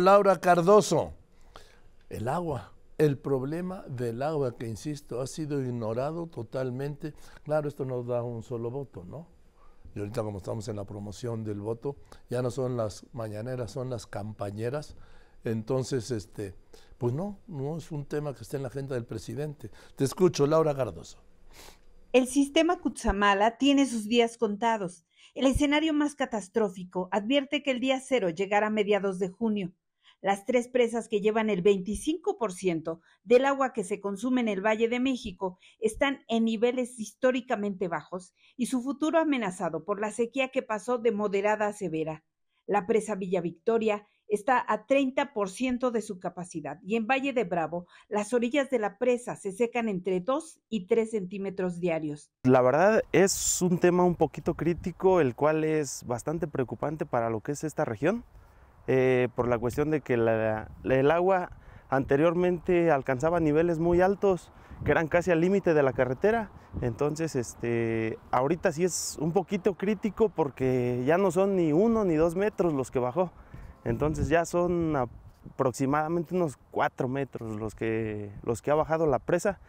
Laura Cardoso, el agua, el problema del agua que, insisto, ha sido ignorado totalmente. Claro, esto no da un solo voto, ¿no? Y ahorita como estamos en la promoción del voto, ya no son las mañaneras, son las campañeras. Entonces, este, pues no, no es un tema que esté en la agenda del presidente. Te escucho, Laura Cardoso. El sistema Kutsamala tiene sus días contados. El escenario más catastrófico advierte que el día cero llegará a mediados de junio las tres presas que llevan el 25% del agua que se consume en el Valle de México están en niveles históricamente bajos y su futuro amenazado por la sequía que pasó de moderada a severa. La presa Villa Victoria está a 30% de su capacidad y en Valle de Bravo las orillas de la presa se secan entre 2 y 3 centímetros diarios. La verdad es un tema un poquito crítico, el cual es bastante preocupante para lo que es esta región. Eh, por la cuestión de que el agua anteriormente alcanzaba niveles muy altos que eran casi al límite de la carretera. Entonces, este, ahorita sí es un poquito crítico porque ya no son ni uno ni dos metros los que bajó. Entonces ya son aproximadamente unos cuatro metros los que, los que ha bajado la presa.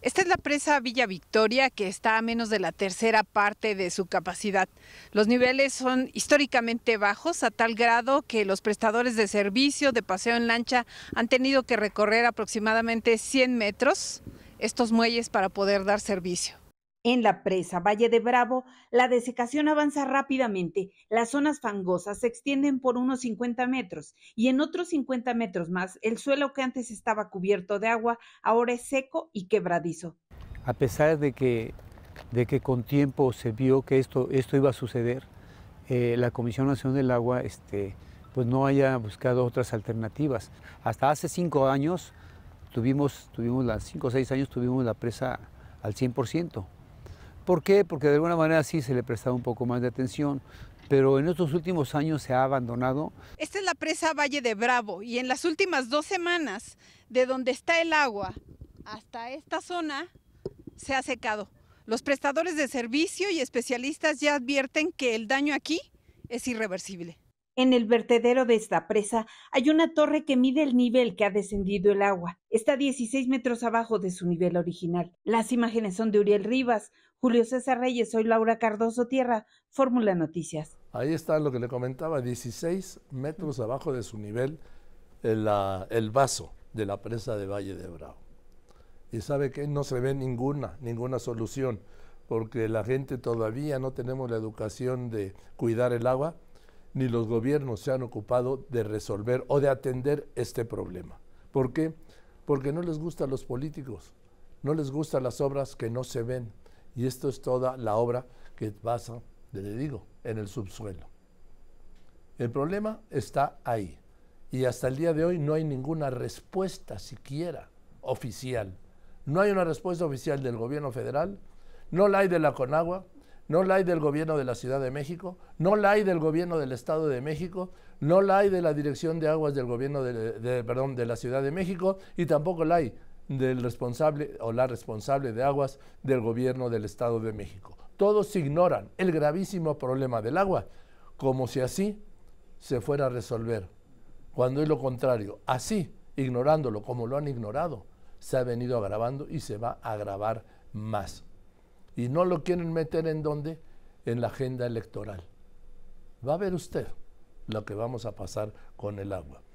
Esta es la presa Villa Victoria que está a menos de la tercera parte de su capacidad. Los niveles son históricamente bajos a tal grado que los prestadores de servicio de paseo en lancha han tenido que recorrer aproximadamente 100 metros estos muelles para poder dar servicio. En la presa Valle de Bravo, la desecación avanza rápidamente. Las zonas fangosas se extienden por unos 50 metros y en otros 50 metros más, el suelo que antes estaba cubierto de agua ahora es seco y quebradizo. A pesar de que, de que con tiempo se vio que esto, esto iba a suceder, eh, la Comisión Nacional del Agua este, pues no haya buscado otras alternativas. Hasta hace cinco años, tuvimos, tuvimos las cinco o seis años, tuvimos la presa al 100%. ¿Por qué? Porque de alguna manera sí se le prestaba un poco más de atención, pero en estos últimos años se ha abandonado. Esta es la presa Valle de Bravo y en las últimas dos semanas, de donde está el agua hasta esta zona, se ha secado. Los prestadores de servicio y especialistas ya advierten que el daño aquí es irreversible. En el vertedero de esta presa hay una torre que mide el nivel que ha descendido el agua. Está 16 metros abajo de su nivel original. Las imágenes son de Uriel Rivas, Julio César Reyes, soy Laura Cardoso Tierra, Fórmula Noticias. Ahí está lo que le comentaba, 16 metros abajo de su nivel ah, el, vaso de la presa de Valle de Bravo. Y sabe que no se ve ninguna, ninguna solución, porque la gente todavía no tenemos la educación de cuidar el agua ni los gobiernos se han ocupado de resolver o de atender este problema. ¿Por qué? Porque no les gustan los políticos, no les gustan las obras que no se ven. Y esto es toda la obra que pasa, le digo, en el subsuelo. El problema está ahí. Y hasta el día de hoy no hay ninguna respuesta siquiera oficial. No hay una respuesta oficial del gobierno federal, no la hay de la Conagua, no la hay del gobierno de la Ciudad de México, no la hay del gobierno del Estado de México, no la hay de la Dirección de Aguas del gobierno de, de la Ciudad de México y tampoco la hay del responsable o la responsable de aguas del gobierno del Estado de México. Todos ignoran el gravísimo problema del agua, como si así se fuera a resolver, cuando es lo contrario, así, ignorándolo como lo han ignorado, se ha venido agravando y se va a agravar más y no lo quieren meter en dónde? En la agenda electoral. Va a ver usted lo que vamos a pasar con el agua.